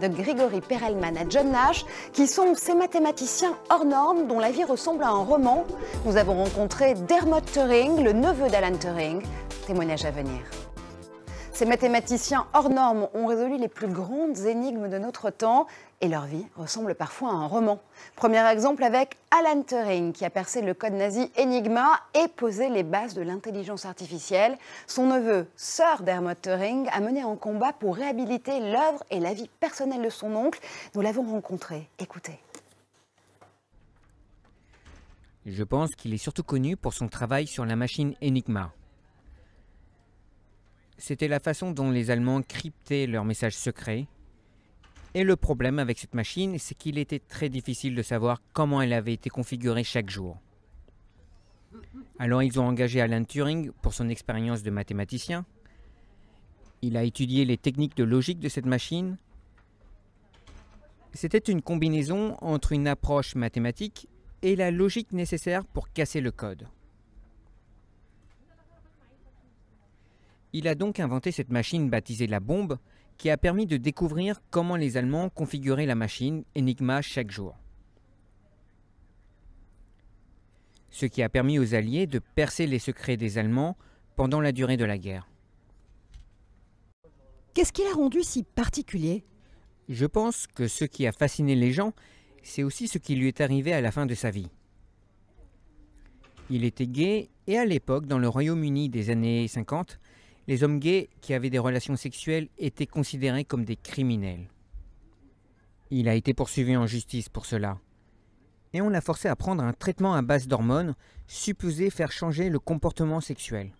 de Grigory Perelman à John Nash, qui sont ces mathématiciens hors normes dont la vie ressemble à un roman. Nous avons rencontré Dermot Turing, le neveu d'Alan Turing. Témoignage à venir. Ces mathématiciens hors normes ont résolu les plus grandes énigmes de notre temps et leur vie ressemble parfois à un roman. Premier exemple avec Alan Turing qui a percé le code nazi Enigma et posé les bases de l'intelligence artificielle. Son neveu, sœur d'Hermod Turing, a mené un combat pour réhabiliter l'œuvre et la vie personnelle de son oncle. Nous l'avons rencontré. Écoutez. Je pense qu'il est surtout connu pour son travail sur la machine Enigma. C'était la façon dont les Allemands cryptaient leurs messages secrets et le problème avec cette machine, c'est qu'il était très difficile de savoir comment elle avait été configurée chaque jour. Alors ils ont engagé Alan Turing pour son expérience de mathématicien. Il a étudié les techniques de logique de cette machine. C'était une combinaison entre une approche mathématique et la logique nécessaire pour casser le code. Il a donc inventé cette machine baptisée la bombe qui a permis de découvrir comment les Allemands configuraient la machine Enigma chaque jour. Ce qui a permis aux Alliés de percer les secrets des Allemands pendant la durée de la guerre. Qu'est-ce qui l'a rendu si particulier Je pense que ce qui a fasciné les gens, c'est aussi ce qui lui est arrivé à la fin de sa vie. Il était gay et à l'époque, dans le Royaume-Uni des années 50, les hommes gays qui avaient des relations sexuelles étaient considérés comme des criminels. Il a été poursuivi en justice pour cela. Et on l'a forcé à prendre un traitement à base d'hormones supposé faire changer le comportement sexuel.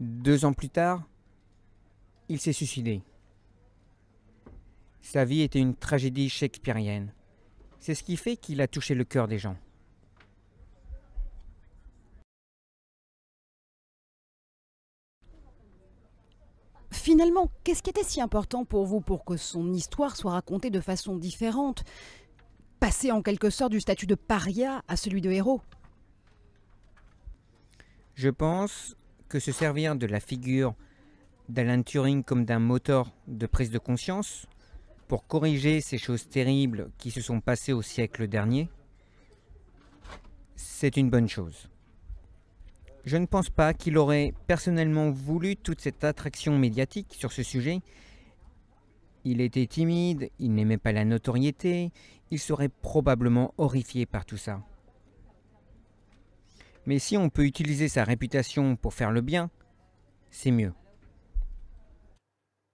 Deux ans plus tard, il s'est suicidé. Sa vie était une tragédie shakespearienne. C'est ce qui fait qu'il a touché le cœur des gens. Finalement, qu'est-ce qui était si important pour vous pour que son histoire soit racontée de façon différente Passer en quelque sorte du statut de paria à celui de héros Je pense que se servir de la figure d'Alan Turing comme d'un moteur de prise de conscience pour corriger ces choses terribles qui se sont passées au siècle dernier, c'est une bonne chose. Je ne pense pas qu'il aurait personnellement voulu toute cette attraction médiatique sur ce sujet. Il était timide, il n'aimait pas la notoriété, il serait probablement horrifié par tout ça. Mais si on peut utiliser sa réputation pour faire le bien, c'est mieux.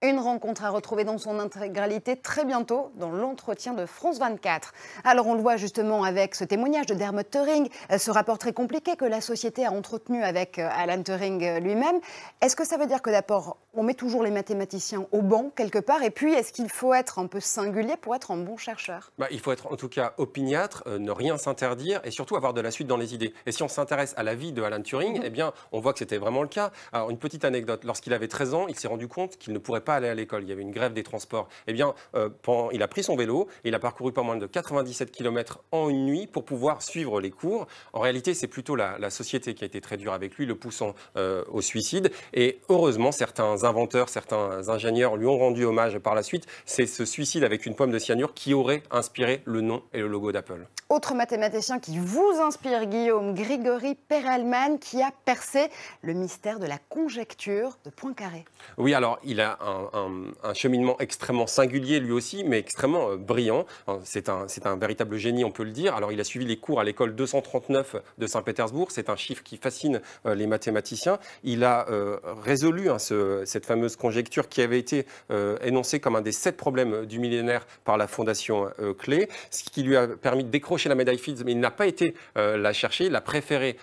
Une rencontre à retrouver dans son intégralité très bientôt dans l'entretien de France 24. Alors on le voit justement avec ce témoignage de Dermot Turing, euh, ce rapport très compliqué que la société a entretenu avec euh, Alan Turing euh, lui-même. Est-ce que ça veut dire que d'abord on met toujours les mathématiciens au banc quelque part Et puis, est-ce qu'il faut être un peu singulier pour être un bon chercheur bah, Il faut être en tout cas opiniâtre, euh, ne rien s'interdire et surtout avoir de la suite dans les idées. Et si on s'intéresse à la vie de Alan Turing, mhm. eh bien, on voit que c'était vraiment le cas. Alors, une petite anecdote, lorsqu'il avait 13 ans, il s'est rendu compte qu'il ne pourrait pas aller à l'école. Il y avait une grève des transports. Eh bien, euh, il a pris son vélo et il a parcouru pas moins de 97 km en une nuit pour pouvoir suivre les cours. En réalité, c'est plutôt la, société qui a été très dure avec lui, le poussant euh, au suicide. Et heureusement, certains inventeurs, certains ingénieurs lui ont rendu hommage par la suite. C'est ce suicide avec une pomme de cyanure qui aurait inspiré le nom et le logo d'Apple. Autre mathématicien qui vous inspire, Guillaume, Grigori Perelman, qui a percé le mystère de la conjecture de Poincaré. Oui, alors il a un, cheminement extrêmement singulier lui aussi, mais extrêmement euh, brillant. Hein, c'est un, un véritable génie, on peut le dire. Alors il a suivi les cours à l'école 239 de Saint-Pétersbourg. C'est un chiffre qui fascine euh, les mathématiciens. Il a euh, résolu hein, ce, cette fameuse conjecture qui avait été euh, énoncée comme un des sept problèmes du millénaire par la Fondation euh, Clé, ce qui lui a permis de décrocher la médaille Fields, mais il n'a pas été euh, la chercher, il a préféré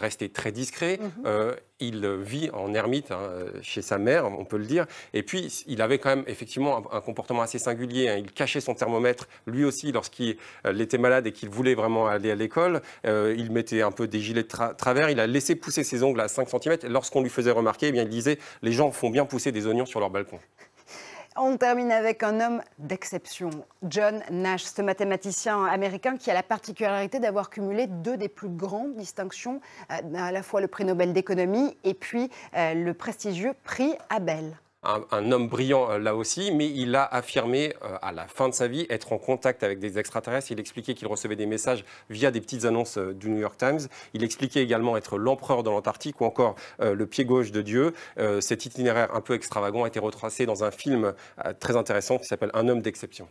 rester très discret. Mhm. il vit en ermite hein, chez sa mère, on peut le dire. Et puis, il avait quand même effectivement un, comportement assez singulier. Hein. Il cachait son thermomètre, lui aussi, lorsqu'il était malade et qu'il voulait vraiment aller à l'école. il mettait un peu des gilets de travers. Il a laissé pousser ses ongles à 5 cm. Lorsqu'on lui faisait remarquer, eh bien, il disait Les gens font bien pousser des oignons sur leur balcon. On termine avec un homme d'exception, John Nash, ce mathématicien américain qui a la particularité d'avoir cumulé deux des plus grandes distinctions, euh, à la fois le prix Nobel d'économie et puis euh, le prestigieux prix Abel un, homme brillant euh, là aussi, mais il a affirmé euh, à la fin de sa vie être en contact avec des extraterrestres. Il expliquait qu'il recevait des messages via des petites annonces euh, du New York Times. Il expliquait également être l'empereur de l'Antarctique ou encore le pied gauche de Dieu. cet itinéraire un peu extravagant a été retracé dans un film très intéressant qui s'appelle Un homme d'exception.